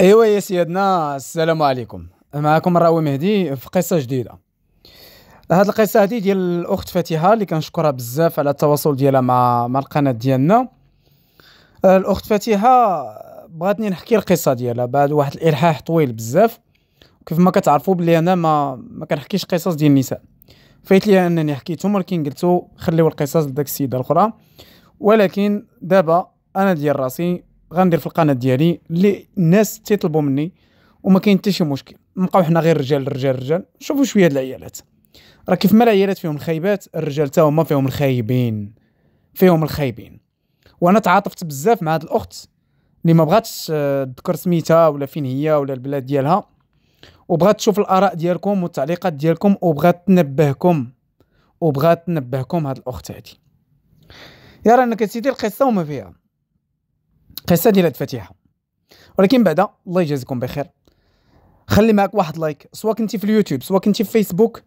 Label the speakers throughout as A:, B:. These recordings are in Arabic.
A: ايوا يا سيادنا السلام عليكم معكم الراوي مهدي في قصه جديده هاد القصه هذه ديال الاخت فاتحه اللي كنشكرها بزاف على التواصل ديالها مع مع القناه ديالنا الاخت فاتحه بغاتني نحكي القصه ديالها بعد واحد الالحاح طويل بزاف كيف ما كتعرفوا بلي انا ما ما كنحكيش قصص ديال النساء فايت لي انني حكيتهم ولكن قلتو خليو القصص لداك السيده الاخرى ولكن دابا انا ديال راسي غندير في القناه ديالي اللي الناس تيطلبوا مني وما كاين حتى شي مشكل نبقاو حنا غير رجال رجال رجال شوفوا شويه العيالات راه كيف ما العيالات فيهم الخايبات الرجال تا هما فيهم الخايبين فيهم الخايبين وانا تعاطفت بزاف مع هاد الاخت اللي ما بغاتش آه، تذكر سميتها ولا فين هي ولا البلاد ديالها وبغات تشوف الاراء ديالكم والتعليقات ديالكم وبغات تنبهكم وبغات تنبهكم هاد الاخت هادي يا رانا كتسيدي القصه وما فيها قصه ديال هاد الفاتحه ولكن بعدا الله يجازيكم بخير خلي معك واحد لايك سواء كنتي في اليوتيوب سواء كنتي في فيسبوك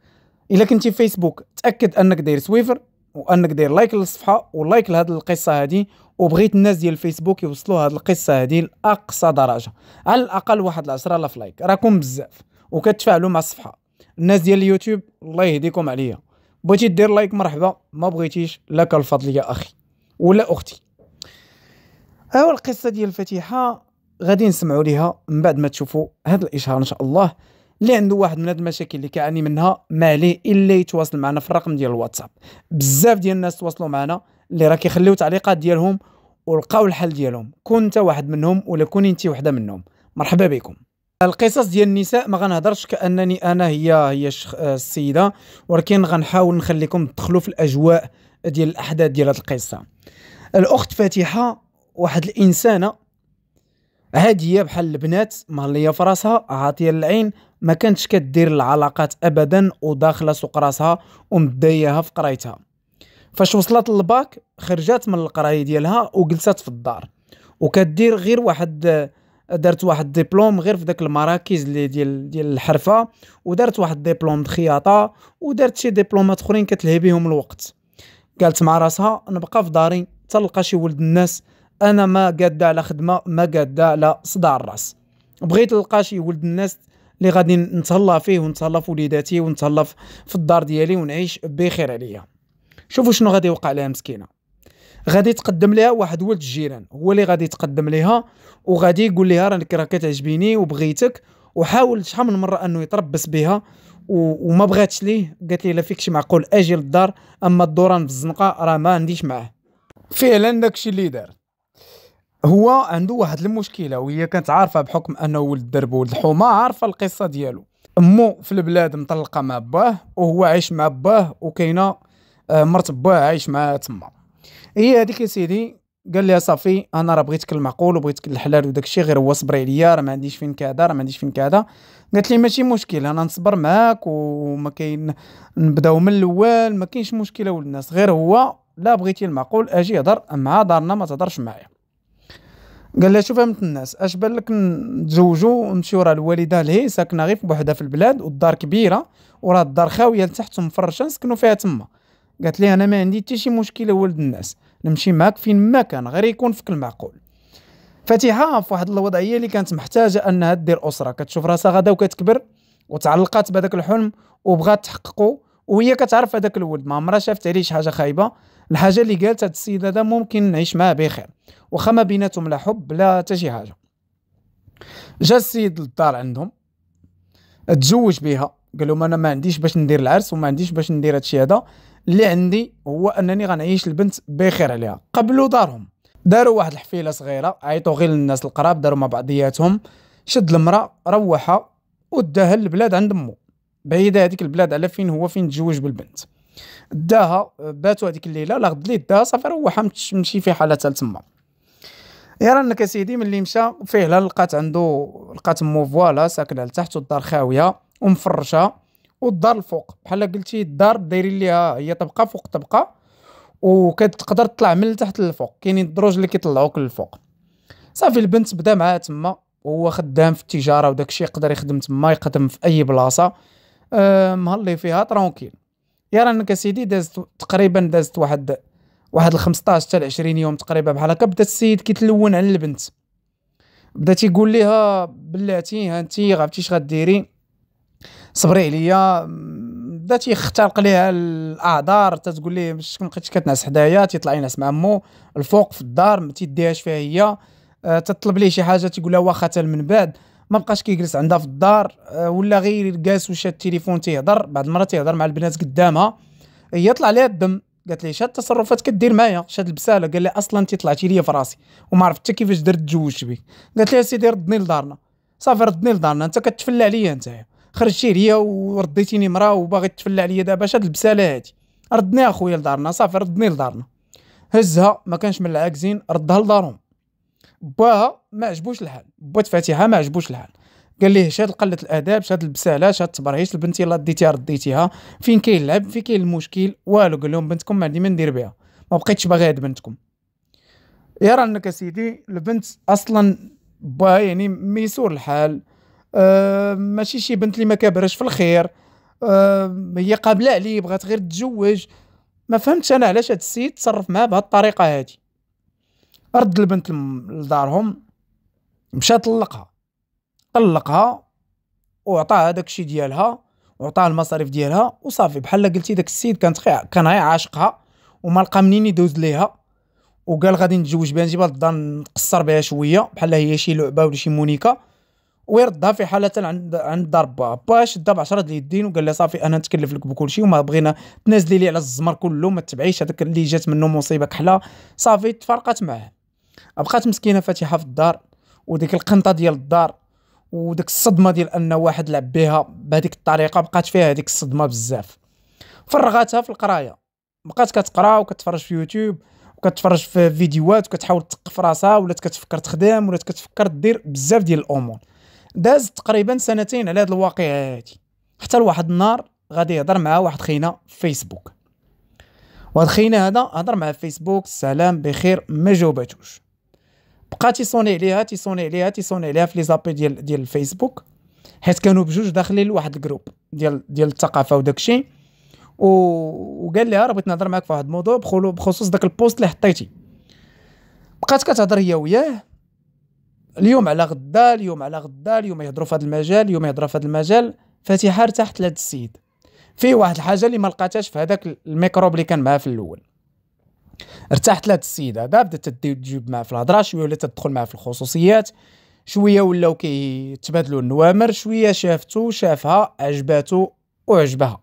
A: الا كنتي في فيسبوك تاكد انك داير سويفر وانك داير لايك للصفحه ولايك لهاد القصه هادي وبغيت الناس ديال الفيسبوك يوصلوا هاد القصه هادي لاقصى درجه على الاقل واحد ألاف لايك راكم بزاف وكتفاعلوا مع الصفحه الناس ديال اليوتيوب الله يهديكم عليا بغيتي دير لايك مرحبا ما بغيتيش لك الفضل يا اخي ولا اختي ها هو القصه ديال الفتيحه غادي نسمعوا ليها من بعد ما تشوفوا هذا الاشهار ان شاء الله اللي عنده واحد من هاد المشاكل اللي كيعاني منها ما عليه الا يتواصل معنا في الرقم ديال الواتساب بزاف ديال الناس تواصلوا معنا اللي راه كيخليو تعليقات ديالهم ولقاو الحل ديالهم كون انت واحد منهم ولا كون انت وحده منهم مرحبا بكم القصص ديال النساء ما غنهضرش كانني انا هي هي السيده ولكن غنحاول نخليكم تدخلوا في الاجواء ديال الاحداث ديال هاد القصه الاخت فاتحه واحد الانسانه عاديه بحال البنات مهليه في راسها عاطيه العين ما كانتش كدير العلاقات ابدا وداخله سوق راسها ومداياها في قرايتها فاش وصلت للباك خرجات من القرايه ديالها وجلست في الدار وكدير غير واحد دارت واحد ديبلوم غير في داك المراكز اللي ديال ديال الحرفه ودارت واحد ديبلوم الخياطه ودارت شي ديبلومات اخرين كتلهي بهم الوقت قالت مع راسها نبقى في داري تلقى شي ولد الناس انا ما قادة على خدمه ما قادة على صداع الراس بغيت نلقى شي ولد الناس اللي غادي نتهلا فيه ونتهلا في وليداتي ونتهلا في الدار ديالي ونعيش بخير عليا شوفوا شنو غادي يوقع لها مسكينه غادي تقدم لها واحد ولد الجيران هو اللي غادي يتقدم لها وغادي يقول لها رانك راه كتعجبيني وبغيتك وحاول شحال من مره انه يتربص بها وما بغاتش ليه قالت لي لا فيك شي معقول اجي للدار اما الدوران في الزنقه راه ما عنديش معاه فعلا داكشي اللي دار هو عنده واحد المشكله وهي كانت عارفه بحكم انه ولد الدرب ولد الحومه عارفه القصه ديالو امو في البلاد مطلقه مع باه وهو عايش مع باه وكاينه آه، مرت باه عايش معاه تما هي هذيك يا سيدي قال لها صافي انا راه بغيتك المعقول وبغيتك الحلال وداك الشيء غير هو صبري عليا راه ما عنديش فين كذا راه ما عنديش فين كذا قالت لي ماشي مشكل انا نصبر معاك وما كاين نبداو من الاول ما كاينش مشكله الناس غير هو لا بغيتي المعقول اجي هضر مع دارنا ما تهضرش معايا قال لها شوف امت الناس اش بان لك نتزوجوا ونمشيو راه الوالده لهي ساكنه غير بوحدها في البلاد والدار كبيره وراه الدار خاويه لتحت مفرشه نسكنوا فيها تما قالت لي انا ما عندي حتى شي مشكله ولد الناس نمشي معاك فين ما كان غير يكون فيك المعقول فاتحه في واحد الوضعيه اللي كانت محتاجه انها دير اسره كتشوف راسها غدا وكتكبر وتعلقات بهذاك الحلم وبغات تحققه وهي كتعرف هذاك الولد ما عمرها شافت عليه شي حاجه خايبه الحاجه اللي قالتها السيد هذا ممكن نعيش معاه بخير واخا ما بيناتهم لا حب لا حتى شي حاجه جا السيد للدار عندهم تزوج بها قال لهم انا ما عنديش باش ندير العرس وما عنديش باش ندير هادشي هذا اللي عندي هو انني غنعيش البنت بخير عليها قبلوا دارهم داروا واحد الحفيله صغيره عيطوا غير للناس القراب داروا مع بعضياتهم شد المراه روحها وداها للبلاد عند امه بعيده هذيك البلاد على فين هو فين تزوج بالبنت داها باتوا هذيك الليله لا غد ليه داها صافي روح مشي في حالتها لتما يا رانك اسيدي ملي مشى فعلا لقات عنده لقات مو فوالا ساكنه لتحت والدار خاويه ومفرشه والدار الفوق بحال قلتي الدار دايرين ليها هي طبقه فوق طبقه وكتقدر تطلع من لتحت للفوق كاينين الدروج اللي كيطلعوك للفوق صافي البنت بدا معاها تما هو خدام في التجاره وداكشي يقدر يخدم تما يخدم في اي بلاصه أه، مهلي فيها ترونكيل يا رانك سيدي دازت تقريبا دازت واحد واحد ال 15 حتى ل 20 يوم تقريبا بحال هكا بدا السيد كيتلون على البنت بدا تيقول ليها بلاتي ها انت عرفتي اش غديري صبري عليا بدا تيخترق ليها الاعذار تقول ليه باش ما بقيتش كتنعس حدايا تيطلع ينعس مع امو الفوق في الدار ما تيديهاش فيها هي آه، تطلب ليه شي حاجه تيقول لها واخا من بعد ما بقاش كيجلس عندها في الدار آه، ولا غير جالس وشاد التليفون تيهضر بعض المرات تيهضر مع البنات قدامها يطلع ليها الدم قالت لي شاد التصرفات كدير معايا شاد البساله قال لي اصلا انت طلعتي ليا في راسي وما عرفت حتى كيفاش درت تزوجت بك قالت لي سيدي ردني لدارنا صافي ردني لدارنا انت كتفلى عليا انت خرجتي ليا ورديتيني مرا وباغي تفلى عليا دابا شاد البساله هادي ردني اخويا لدارنا صافي ردني لدارنا هزها ما كانش من العاكزين ردها لدارهم باها ما عجبوش الحال با فاتحه ما عجبوش الحال قال ليه شاد قله الاداب شاد البساله شاد التبرهيش البنت يلا ديتيها رديتيها فين كاين اللعب فين كاين المشكل والو قال لهم بنتكم ما عندي ما ندير بها ما بقيتش باغي هاد بنتكم يرى انك سيدي البنت اصلا با يعني ميسور الحال أه ماشي شي بنت اللي ما كبرش في الخير أه هي قابله عليه بغات غير تتزوج ما فهمتش انا علاش هاد السيد تصرف معاه بهاد الطريقه هادي رد البنت لدارهم مشى طلقها طلقها وعطاها داك الشيء ديالها وعطاها المصاريف ديالها وصافي بحال قلتي داك السيد كانت كان غير عاشقها وما لقى منين يدوز ليها وقال غادي نتزوج بها نجيبها للدار نقصر بها شويه بحال هي شي لعبه ولا شي مونيكا ويردها في حالة عند عند دار باها با شدها ب 10 اليدين وقال لها صافي انا نتكلف لك بكل شيء وما بغينا تنازلي لي على الزمر كله ما تبعيش هذاك اللي جات منه مصيبه كحله صافي تفرقت معاه بقات مسكينه فاتحه في الدار وديك القنطه ديال الدار وديك الصدمه ديال ان واحد لعب بها بهذيك الطريقه بقات فيها هذيك الصدمه بزاف فرغاتها في القرايه بقات كتقرا وكتفرج في يوتيوب وكتفرج في فيديوهات وكتحاول تثقف راسها ولات كتفكر تخدم ولات كتفكر دير بزاف ديال الامور داز تقريبا سنتين على هاد الواقعه هادي حتى لواحد النهار غادي يهضر مع واحد خينا في فيسبوك واحد خينا هذا هضر مع فيسبوك السلام بخير ما جاوباتوش بقى تيصوني عليها تيصوني عليها تيصوني عليها في لي زابي ديال ديال الفيسبوك حيت كانوا بجوج داخلين لواحد الجروب ديال ديال الثقافه وداك الشيء وقال لها راه بغيت نهضر معاك في واحد الموضوع بخصوص داك البوست اللي حطيتي بقات كتهضر هي وياه اليوم على غدا اليوم على غدا اليوم يهضروا في هذا المجال اليوم يهضروا في هذا المجال فاتحه ارتاحت لهذا السيد فيه واحد الحاجه اللي ما لقاتهاش في هذاك الميكروب اللي كان معاه في الاول ارتحت لهاد السيد هذا بدات تجيب معاه في الهضره شويه ولات تدخل معاه في الخصوصيات شويه ولاو كيتبادلوا النوامر شويه شافتو شافها عجباتو وعجبها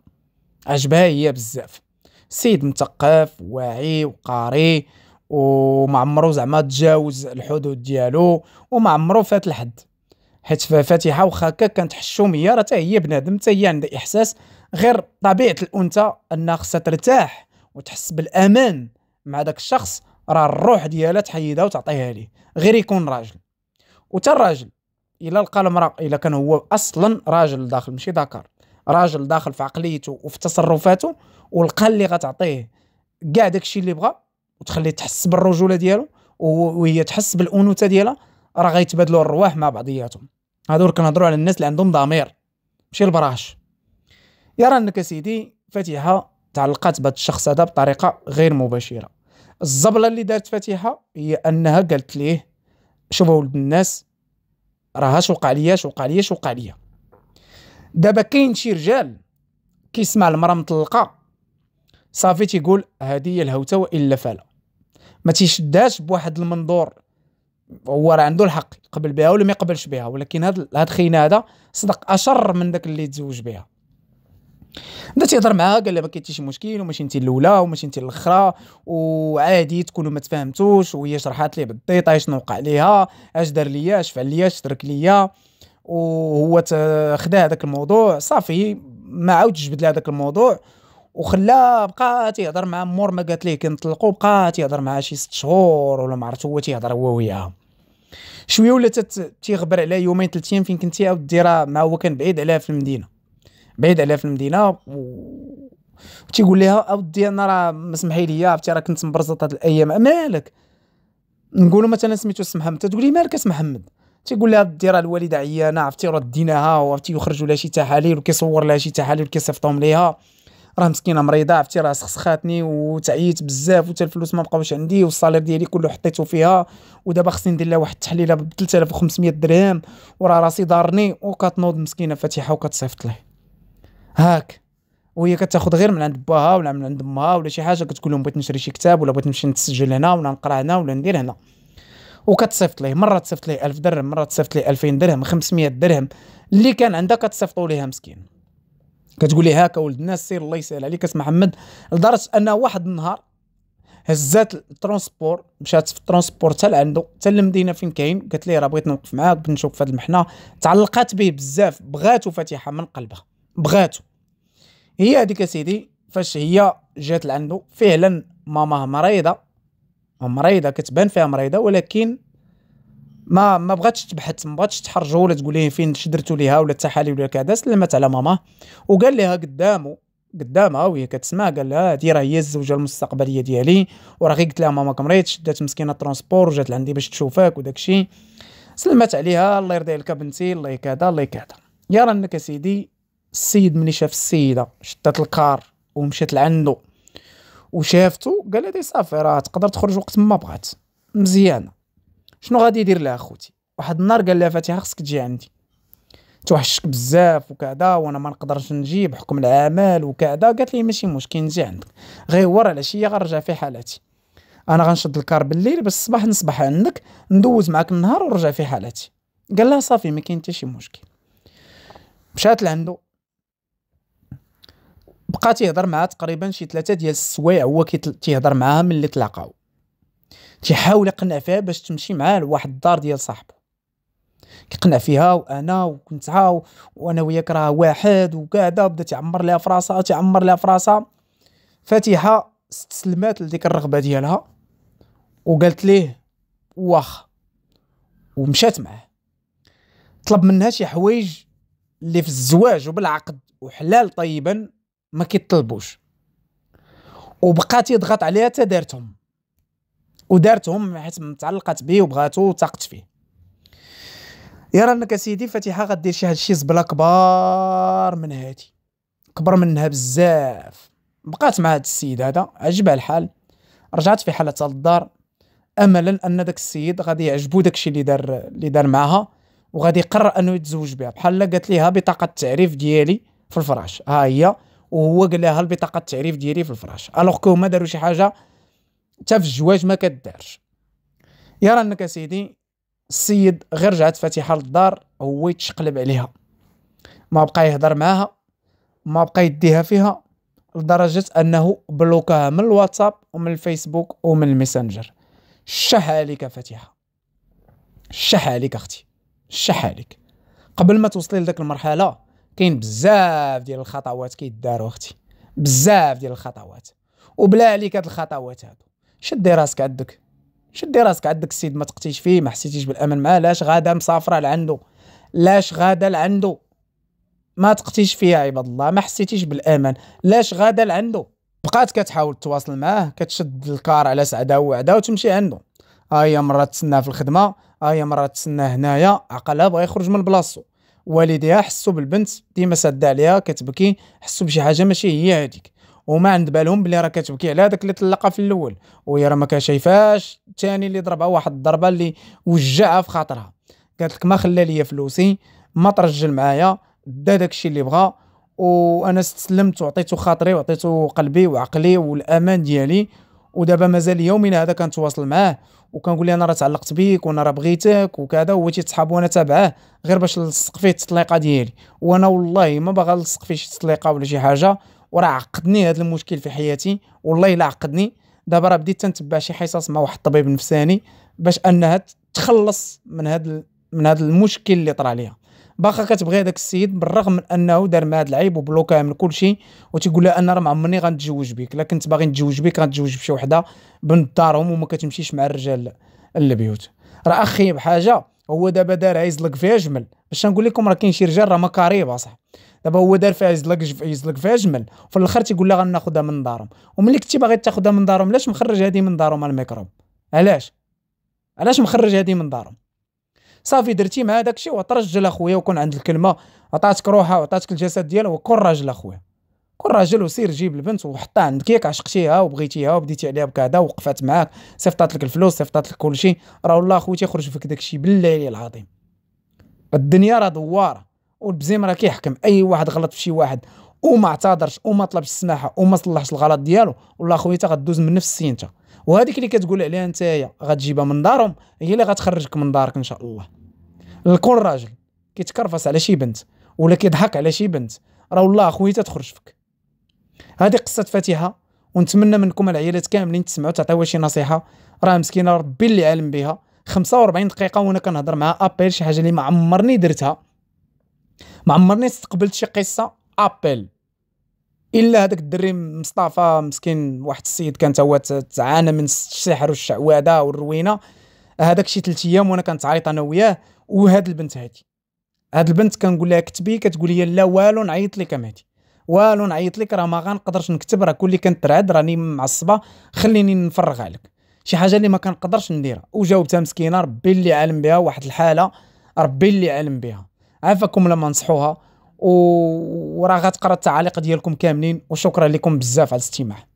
A: عجبها هي بزاف سيد مثقف واعي وقاري وما عمرو زعما تجاوز الحدود ديالو وما عمرو فات الحد حيت فاتحه واخا هكا كانت حشوميه راه حتى هي بنادم حتى هي عندها احساس غير طبيعه الانثى انها خصها ترتاح وتحس بالامان مع داك الشخص راه الروح ديالها تحيدها وتعطيها ليه غير يكون راجل وتا الراجل الا لقى المراه الا كان هو اصلا راجل داخل ماشي ذكر راجل داخل في عقليته وفي تصرفاته ولقى اللي غتعطيه كاع داكشي اللي بغا وتخليه تحس بالرجوله ديالو وهي تحس بالانوثه ديالها راه غيتبادلوا الرواح مع بعضياتهم هادو كنهضروا على الناس اللي عندهم ضمير ماشي البراش يرى انك سيدي فاتحه تعلقات بهذا الشخص هذا بطريقه غير مباشره الزبله اللي دارت فاتحه هي انها قالت ليه شوف ولد الناس راها وقع ليا وقع ليا وقع ليا دابا كاين شي رجال كيسمع المراه مطلقه صافي تيقول هذه هي الهوته والا فلا ما تيشدهاش بواحد المنظور هو راه عنده الحق يقبل بها ولا ما يقبلش بها ولكن هاد هاد خينا هذا صدق اشر من داك اللي تزوج بها بدا تيهضر معاها قال لها ما كاين حتى شي مشكل وماشي انت الاولى وماشي انت الاخرى وعادي تكونوا ما تفهمتوش وهي شرحات ليه بالديطا شنو وقع ليها اش دار ليا اش فعل ليا اش ترك ليا وهو خدا هذاك الموضوع صافي ما عاودش جبد لها هذاك الموضوع وخلا بقى تيهضر مع مور ما قالت ليه كنطلقوا بقى تيهضر معها شي ست شهور ولا ما عرفت هو تيهضر هو وياها شويه ولا تيغبر عليها يومين ثلاثه ايام فين كنتي عاود ديرها مع هو كان بعيد عليها في المدينه بعيد عليها في المدينه و... تيقول لها اودي انا راه ما سمحي لي عرفتي راه كنت مبرزط هاد الايام مالك نقولوا مثلا سميتو الس محمد لي مالك اس محمد تيقول لها دي راه الوالده عيانه عرفتي راه ديناها وعرفتي يخرجوا لها شي تحاليل وكيصور لها شي تحاليل وكيصيفطهم ليها راه مسكينه مريضه عرفتي راه سخسخاتني وتعيت بزاف وتا الفلوس ما بقاوش عندي والصالير ديالي كله حطيته فيها ودابا خصني ندير لها واحد التحليله ب 3500 درهم وراه راسي دارني وكتنوض مسكينه فاتحه وكتصيفط ليه هاك وهي كتاخذ غير من عند باها ولا من عند امها ولا شي حاجه كتقول لهم بغيت نشري شي كتاب ولا بغيت نمشي نتسجل هنا ولا نقرا هنا ولا ندير هنا وكتصيفط ليه مره تصيفط ليه 1000 درهم مره تصيفط ليه 2000 درهم 500 درهم اللي كان عندها كتصيفطوا ليها مسكين كتقول لي هاكا ولد الناس سير الله يسهل عليك اسمع محمد لدرجه ان واحد النهار هزات الترونسبور مشات في الترونسبور حتى لعندو حتى للمدينه فين كاين قالت لي راه بغيت نوقف معاك بغيت نشوف في هذه المحنه تعلقات به بزاف بغاتو فاتحه من قلبها بغاتو هي هذيك سيدي فاش هي جات لعندو فعلا ماماه مريضه مريضه كتبان فيها مريضه ولكن ما ما بغاتش تبحث ما بغاتش تحرجو ولا تقول ليه فين شدرتو ليها ولا التحاليل ولا كذا سلمت على ماماه وقال لها قدامه قدامها وهي كتسمع قال لها هادي راه هي الزوجه المستقبليه ديالي وراه غير قلت لها ماما مريض شدات مسكينه الترونسبور وجات لعندي باش تشوفك وداك الشيء سلمت عليها الله يرضي عليك بنتي الله يكذا الله يكذا يا رانك سيدي السيد ملي شاف السيده شدات الكار ومشات لعندو وشافتو قال لها صافي راه تقدر تخرج وقت ما بغات مزيانه شنو غادي يدير لها اخوتي واحد النهار قال لها فاتحه خصك تجي عندي توحشك بزاف وكذا وانا ما نقدرش نجي بحكم العمل وكذا قالت لي ماشي مشكل نجي عندك ورا العشيه غنرجع في حالتي انا غنشد الكار بالليل بس الصباح نصبح عندك ندوز معاك النهار ونرجع في حالتي قال لها صافي ما كاين حتى شي مشكل مشات لعندو بقى تيهضر معها تقريبا شي ثلاثه ديال السوايع هو تيهضر معاها من اللي تلاقاو تيحاول يقنع فيها باش تمشي معاه لواحد الدار ديال صاحبه كيقنع فيها وانا وكنت عا وانا وياك راه واحد وكذا بدا تعمر لها فراسها تعمر لها فراسها فاتحه استسلمات لديك الرغبه ديالها وقالت ليه واخ ومشات معاه طلب منها شي حوايج اللي في الزواج وبالعقد وحلال طيبا ما كيطلبوش وبقات يضغط عليها حتى دارتهم ودارتهم حيت تعلقت به وبغاتو وثقت فيه يرى انك سيدي فاتحه غدير شي هادشي زبله كبار من هادي كبر منها بزاف بقات مع هاد السيد هذا عجبها الحال رجعت في حالتها للدار املا ان داك السيد غادي يعجبو داكشي اللي دار اللي دار معاها وغادي يقرر انه يتزوج بها بحال قالت ليها بطاقه التعريف ديالي في الفراش ها هي وهو قال لها البطاقه التعريف ديالي في الفراش الوغ كو هما داروا شي حاجه حتى في الزواج ما كدارش يرى انك سيدي السيد غير رجعت فاتحه للدار هو يتشقلب عليها ما بقى يهضر معاها ما بقى يديها فيها لدرجه انه بلوكها من الواتساب ومن الفيسبوك ومن الميسنجر شح عليك فاتحه شح عليك اختي شح عليك قبل ما توصلي لذاك المرحله كاين بزاف ديال الخطوات كيداروا اختي بزاف ديال الخطوات وبلا عليك هاد الخطوات هادو شدي راسك عندك شدي راسك عندك السيد ما تقتيش فيه ما حسيتيش بالامان معاه لاش غادا مسافره لعندو لاش غادا لعندو ما تقتيش فيه عباد الله ما حسيتيش بالامان لاش غادا لعندو بقات كتحاول تواصل معاه كتشد الكار على سعده وعده وتمشي عنده ها آه، هي مره تسناه في الخدمه ها آه، هي مره تسناه هنايا عقلها بغا يخرج من بلاصتو والديها حسوا بالبنت ديما ساده عليها كتبكي حسوا بشي حاجه ماشي هي هذيك وما عند بالهم بلي راه كتبكي على داك اللي طلقها في الاول وهي راه ما كشايفاش الثاني اللي ضربها واحد الضربه اللي وجعها في خاطرها قالت لك ما خلى ليا فلوسي ما ترجل معايا دا داكشي اللي بغا وانا استسلمت وعطيته خاطري وعطيته قلبي وعقلي والامان ديالي ودابا مازال يومنا هذا كنتواصل معاه وكنقول ليه انا راه تعلقت بيك وانا راه بغيتك وكذا وهو تيتصحاب وانا تابعه غير باش نلصق فيه التطليقه ديالي وانا والله ما باغا نلصق فيه شي تطليقه ولا شي حاجه وراه عقدني هذا المشكل في حياتي والله الا عقدني دابا راه بديت تنتبع شي حصص مع واحد الطبيب نفساني باش انها تخلص من هذا من هذا المشكل اللي طرا عليها باقا كتبغي هذاك السيد بالرغم من انه دار مع هذا العيب وبلوكاها من كل شيء وتيقول لها انا راه ما عمرني غنتزوج بك الا كنت باغي نتزوج بك غنتزوج بشي وحده بنت دارهم وما كتمشيش مع الرجال البيوت راه اخي بحاجه هو دابا دار لك فيها جمل باش نقول لكم راه كاين شي رجال راه مكاريبه صح دابا هو دار فيها عايز لك فيها جمل وفي الاخر تيقول لها غناخذها من دارهم وملي كنتي باغي تاخذها من دارهم علاش مخرج هذه من دارهم الميكروب علاش علاش مخرج هذه من دارهم صافي درتي مع داك الشيء وعط رجل اخويا وكون عند الكلمه عطاتك روحها وعطاتك الجسد ديالها وكون راجل اخويا كون راجل وسير جيب البنت وحطها عندك ياك عشقتيها وبغيتيها وبديتي عليها بكذا وقفات معاك صيفطات لك الفلوس صيفطات لك كل شيء راه والله اخويا تيخرج فيك داك الشيء بالله العظيم الدنيا راه دواره والبزيم راه كيحكم اي واحد غلط في شي واحد وما اعتذرش وما طلبش السماحه وما صلحش الغلط ديالو والله خويا غدوز من نفس السين وهذيك اللي كتقول عليها نتايا غتجيبها من دارهم هي اللي غتخرجك من دارك ان شاء الله لكل راجل كيتكرفس على شي بنت ولا كيضحك على شي بنت راه والله اخويا تخرج فيك هذه قصه فاتحه ونتمنى منكم العيالات كاملين تسمعوا تعطيوها شي نصيحه راه مسكينه ربي اللي عالم بها 45 دقيقه وانا كنهضر مع ابل شي حاجه اللي ما عمرني درتها ما عمرني استقبلت شي قصه ابل الا هذاك الدري مصطفى مسكين واحد السيد كان هو تعانى من السحر والشعوذه والروينه هذاك شي ثلاث ايام وانا كنتعيط انا وياه وهاد البنت هادي هاد البنت كنقول لها كتبي كتقول لي لا والو نعيط لك اماتي والو نعيط لك راه ما غنقدرش نكتب راه كل اللي كنترعد راني معصبه خليني نفرغ عليك شي حاجه اللي ما كنقدرش نديرها وجاوبتها مسكينه ربي اللي عالم بها واحد الحاله ربي اللي عالم بها عافاكم لما نصحوها وراه غتقرا التعاليق ديالكم كاملين وشكرا لكم بزاف على الاستماع